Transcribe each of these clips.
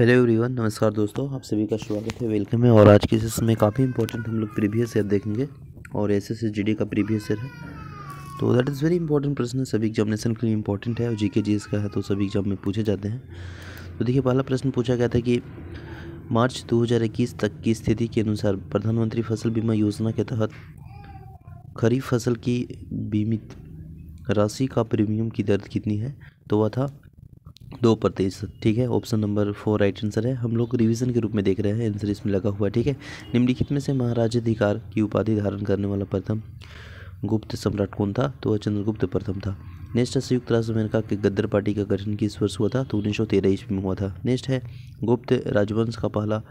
hello everyone नमस्कार दोस्तों आप सभी का स्वागत है वेलकम है और आज के सेशन में काफ़ी इंपॉर्टेंट हम लोग प्रीवियस ईयर देखेंगे और एस एस जी डी का प्रीवियस ईयर है तो दैट इज़ वेरी इंपॉर्टेंट प्रश्न है सभी एग्जामिनेशन के लिए इंपॉर्टेंट है और जी के जी का है तो सभी एग्जाम में पूछे जाते हैं तो देखिए पहला प्रश्न पूछा गया था कि मार्च दो तक की स्थिति के अनुसार प्रधानमंत्री फसल बीमा योजना के तहत खरीफ फसल की बीमित राशि का प्रीमियम की दर्द कितनी है तो वह था दो प्रतिशत ठीक है option number four right answer है हम लोग रिवीजन के रूप में देख रहे हैं आंसर इसमें लगा हुआ है ठीक है निम्नलिखित में से महाराजाधिकार की उपाधि धारण करने वाला प्रथम गुप्त सम्राट कौन था तो वह चंद्रगुप्त प्रथम था नेक्स्ट है संयुक्त राष्ट्र अमेरिका के गद्दर पार्टी का गठन किस वर्ष हुआ था तो उन्नीस सौ तेरह ईस्वी में हुआ था नेक्स्ट है गुप्त राजवंश का पहला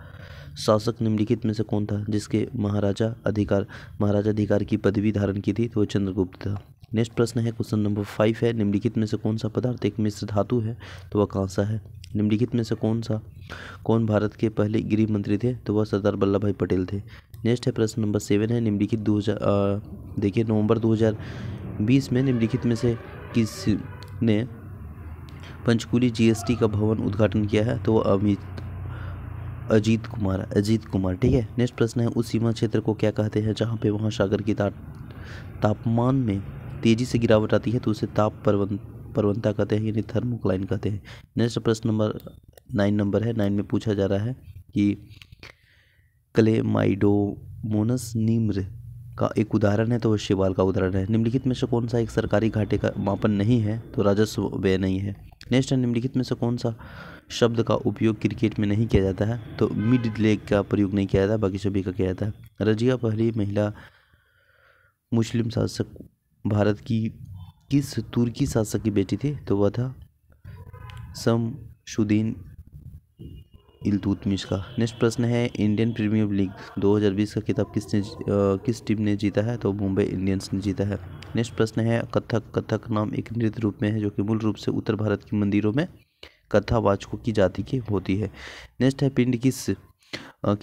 शासक निम्नलिखित में से कौन था जिसके महाराजा अधिकार महाराजा अधिकार की पदवी धारण की थी तो वह चंद्रगुप्त था नेक्स्ट प्रश्न है क्वेश्चन नंबर फाइव है निम्नलिखित में से कौन सा पदार्थ एक मिश्र धातु है तो वह कौन सा है निम्नलिखित में से कौन सा कौन भारत के पहले गृह मंत्री थे तो वह सरदार वल्लभ भाई पटेल थे नेक्स्ट है प्रश्न नंबर सेवन है निम्नलिखित दो हज़ार देखिए नवंबर 2020 में निम्नलिखित में से किस ने पंचकुली जीएसटी का भवन उद्घाटन किया है तो वह अमित अजीत कुमार अजीत कुमार ठीक है नेक्स्ट प्रश्न है उस सीमा क्षेत्र को क्या कहते हैं जहाँ पे वहाँ सागर की तापमान में तेजी से गिरावट आती है तो उसे ताप प्रवन प्रवणता कहते हैं यानी थर्मोक्लाइन कहते हैं नेक्स्ट प्रश्न नंबर नाइन नंबर है नाइन में पूछा जा रहा है कि क्लेमाइडोमोनस निम्र का एक उदाहरण है तो वह शिवाल का उदाहरण है निम्नलिखित में से कौन सा एक सरकारी घाटे का मापन नहीं है तो राजस्व व्यय नहीं है नेक्स्ट है निम्नलिखित में से कौन सा शब्द का उपयोग क्रिकेट में नहीं किया जाता है तो मिड लेग का प्रयोग नहीं किया जाता बाकी सभी का किया जाता है रजिया पहली महिला मुस्लिम शासक भारत की किस तुर्की शासक की बेटी थी तो वह था शमशुद्दीन इलतुतमिश का नेक्स्ट प्रश्न है इंडियन प्रीमियर लीग 2020 का खिताब किसने किस टीम ने जीता है तो मुंबई इंडियंस ने जीता है नेक्स्ट प्रश्न है कथक कथक नाम एक नृत्य रूप में है जो कि मूल रूप से उत्तर भारत के मंदिरों में कथावाचकों की जाति की होती है नेक्स्ट है पिंड किस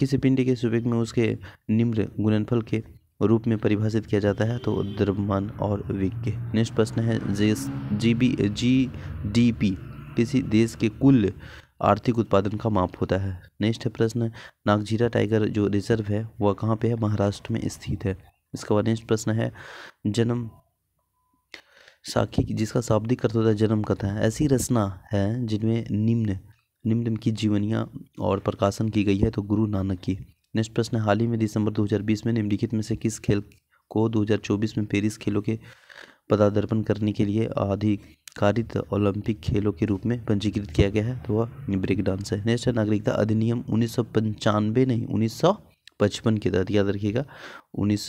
किसी पिंड के सुबेक में उसके निम्न गुणनफल के रूप में परिभाषित किया जाता है तो द्रव्यमान और विज्ञ नेक्स्ट प्रश्न है G B G D P किसी देश के कुल आर्थिक उत्पादन का माप होता है नेक्स्ट प्रश्न नागझीरा टाइगर जो रिजर्व है वह कहाँ पे है महाराष्ट्र में स्थित है इसके बाद नेक्स्ट प्रश्न है जन्म साखी जिसका शाब्दिक अर्थ होता है जन्म कथा है ऐसी रचना है जिनमें निम्न निम्न की जीवनियाँ और प्रकाशन की गई है तो गुरु नानक की नेक्स्ट प्रश्न हाल ही में दिसंबर 2020 में निम्नलिखित में से किस खेल को 2024 में पेरिस खेलों के पदार्पण करने के लिए आधिकारित ओलंपिक खेलों के रूप में पंजीकृत किया गया है तो वह ब्रेक डांस है नेक्स्ट नागरिकता अधिनियम उन्नीस नहीं उन्नीस पचपन के तहत याद रखिएगा उन्नीस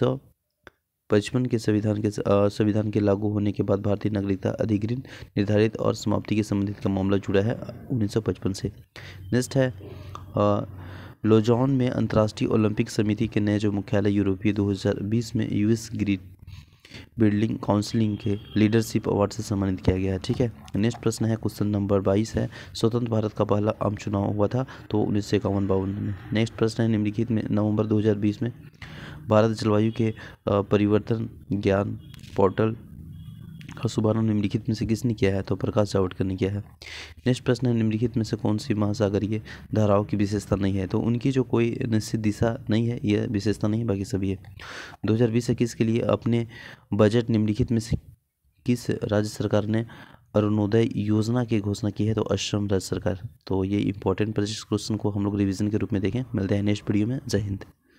पचपन के संविधान के संविधान के लागू होने के बाद भारतीय नागरिकता अधिग्रहण निर्धारित और समाप्ति के संबंधित का मामला जुड़ा है 1955 से नेक्स्ट है आ, लोजॉन में अंतर्राष्ट्रीय ओलंपिक समिति के नए जो मुख्यालय यूरोपीय 2020 में यूएस ग्रीड बिल्डिंग काउंसिलिंग के लीडरशिप अवार्ड से सम्मानित किया गया है ठीक है नेक्स्ट प्रश्न है क्वेश्चन नंबर 22 है स्वतंत्र भारत का पहला आम चुनाव हुआ था तो उन्नीस सौ इक्यावन बावन में नेक्स्ट प्रश्न है निम्नलिखित में नवंबर 2020 में भारत जलवायु के परिवर्तन ज्ञान पोर्टल का शुभारंभ निम्नलिखित में से किसने किया है तो प्रकाश जावड़ेकर ने किया है नेक्स्ट प्रश्न है निम्नलिखित में से कौन सी महासागरीय धाराओं की विशेषता नहीं है तो उनकी जो कोई निश्चित दिशा नहीं है यह विशेषता नहीं बाकी सभी है दो हज़ार बीस इक्कीस के लिए अपने बजट निम्नलिखित में से किस राज्य सरकार ने अरुणोदय योजना की घोषणा की है तो अश्रम राज्य सरकार तो ये इंपॉर्टेंट प्रश्न को हम लोग रिविजन के रूप में देखें मिलते हैं नेक्स्ट वीडियो में जय हिंद